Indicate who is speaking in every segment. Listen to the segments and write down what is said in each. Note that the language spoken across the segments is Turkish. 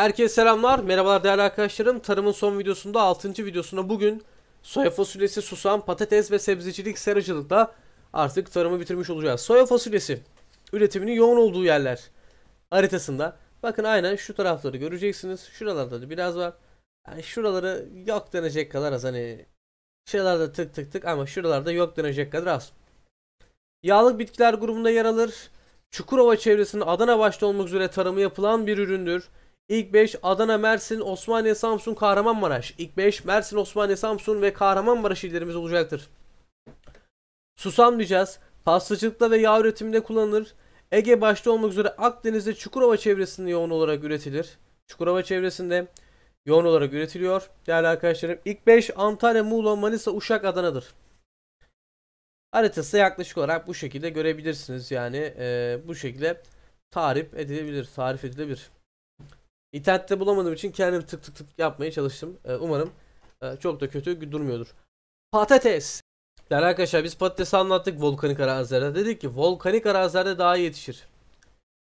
Speaker 1: Herkese selamlar, merhabalar değerli arkadaşlarım. Tarımın son videosunda 6. videosunda bugün soya fasulyesi, susam, patates ve sebzecilik, seracılıkla artık tarımı bitirmiş olacağız. Soya fasulyesi üretiminin yoğun olduğu yerler haritasında. Bakın aynen şu tarafları göreceksiniz. Şuralarda da biraz var. Yani şuraları yok denecek kadar az hani şuralarda tık tık tık ama şuralarda yok denecek kadar az. Yağlık bitkiler grubunda yer alır. Çukurova çevresinin Adana başta olmak üzere tarımı yapılan bir üründür. İlk 5 Adana, Mersin, Osmaniye, Samsun, Kahramanmaraş. İlk 5 Mersin, Osmaniye, Samsun ve Kahramanmaraş illerimiz olacaktır. Susam diyeceğiz. Pastacılıkta ve yağ üretiminde kullanılır. Ege başta olmak üzere Akdeniz'de Çukurova çevresinde yoğun olarak üretilir. Çukurova çevresinde yoğun olarak üretiliyor. Değerli arkadaşlarım ilk 5 Antalya, Muğla, Manisa, Uşak, Adana'dır. Haritası yaklaşık olarak bu şekilde görebilirsiniz yani e, bu şekilde tarif edilebilir, tarif edilebilir. İnternette bulamadığım için kendim tık tık tık yapmaya çalıştım. E, umarım e, çok da kötü durmuyordur. Patates. Değerli arkadaşlar biz patatesi anlattık volkanik arazilerde. Dedik ki volkanik arazilerde daha iyi yetişir.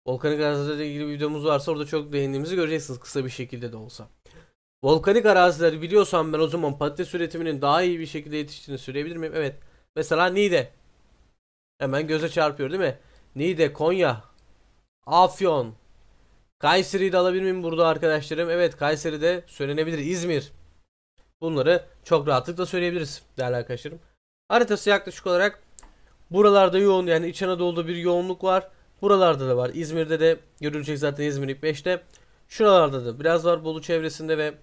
Speaker 1: Volkanik arazilerle ilgili bir videomuz varsa orada çok beğendiğimizi göreceksiniz kısa bir şekilde de olsa. Volkanik araziler biliyorsam ben o zaman patates üretiminin daha iyi bir şekilde yetiştiğini söyleyebilir miyim? Evet. Mesela Niğde. Hemen göze çarpıyor değil mi? Niğde, Konya, Afyon, Kayseri'yi de alabilir miyim burada arkadaşlarım? Evet Kayseri'de söylenebilir. İzmir. Bunları çok rahatlıkla söyleyebiliriz değerli arkadaşlarım. Haritası yaklaşık olarak buralarda yoğun yani İç Anadolu'da bir yoğunluk var. Buralarda da var. İzmir'de de görülecek zaten İzmir ilk 5'te. Şuralarda da biraz var Bolu çevresinde ve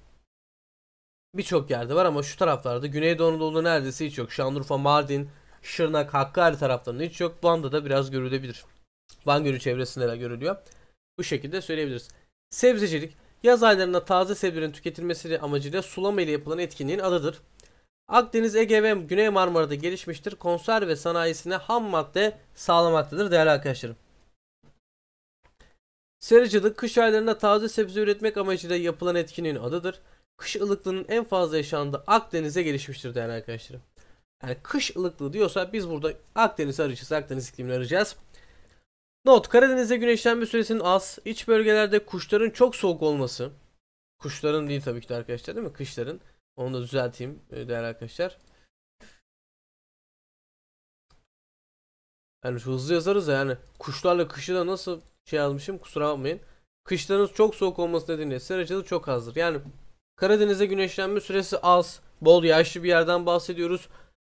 Speaker 1: birçok yerde var ama şu taraflarda Güneydoğu Anadolu'da neredeyse hiç yok. Şanlıurfa, Mardin, Şırnak, Hakkari taraflarında hiç yok. Van'da da biraz görülebilir. Van Gölü çevresinde de görülüyor. Bu şekilde söyleyebiliriz. Sebzecilik, yaz aylarında taze sebzelerin tüketilmesi amacıyla sulama ile yapılan etkinliğin adıdır. Akdeniz, Ege ve Güney Marmara'da gelişmiştir. Konserve sanayisine ham madde sağlamaktadır değerli arkadaşlarım. Seracılık kış aylarında taze sebze üretmek amacıyla yapılan etkinliğin adıdır. Kış ılıklığının en fazla yaşandığı Akdeniz'e gelişmiştir değerli arkadaşlarım. Yani kış ılıklığı diyorsa biz burada Akdeniz arayacağız, Akdeniz iklimini arayacağız. Not Karadeniz'de güneşlenme süresinin az, iç bölgelerde kuşların çok soğuk olması. Kuşların değil tabii ki de arkadaşlar değil mi? Kışların. Onu da düzelteyim e, değerli arkadaşlar. Yani hızlı yazarız ya yani kuşlarla kışı da nasıl şey yazmışım kusura bakmayın. Kışlarınız çok soğuk olması nedeniyle seracılık çok azdır. Yani Karadeniz'de güneşlenme süresi az, bol yağışlı bir yerden bahsediyoruz.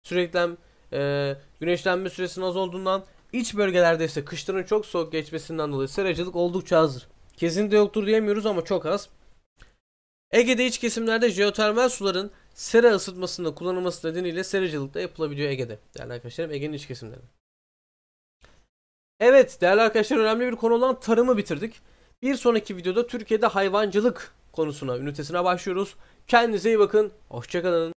Speaker 1: Sürekli e, güneşlenme süresinin az olduğundan İç bölgelerde ise kışların çok soğuk geçmesinden dolayı seracılık oldukça azdır. Kesin de yoktur diyemiyoruz ama çok az. Ege'de iç kesimlerde jeotermal suların sera ısıtmasında kullanılması nedeniyle seracılık da yapılabiliyor Ege'de. Değerli arkadaşlarım Ege'nin iç kesimlerinde. Evet değerli arkadaşlar önemli bir konu olan tarımı bitirdik. Bir sonraki videoda Türkiye'de hayvancılık konusuna, ünitesine başlıyoruz. Kendinize iyi bakın. Hoşçakalın.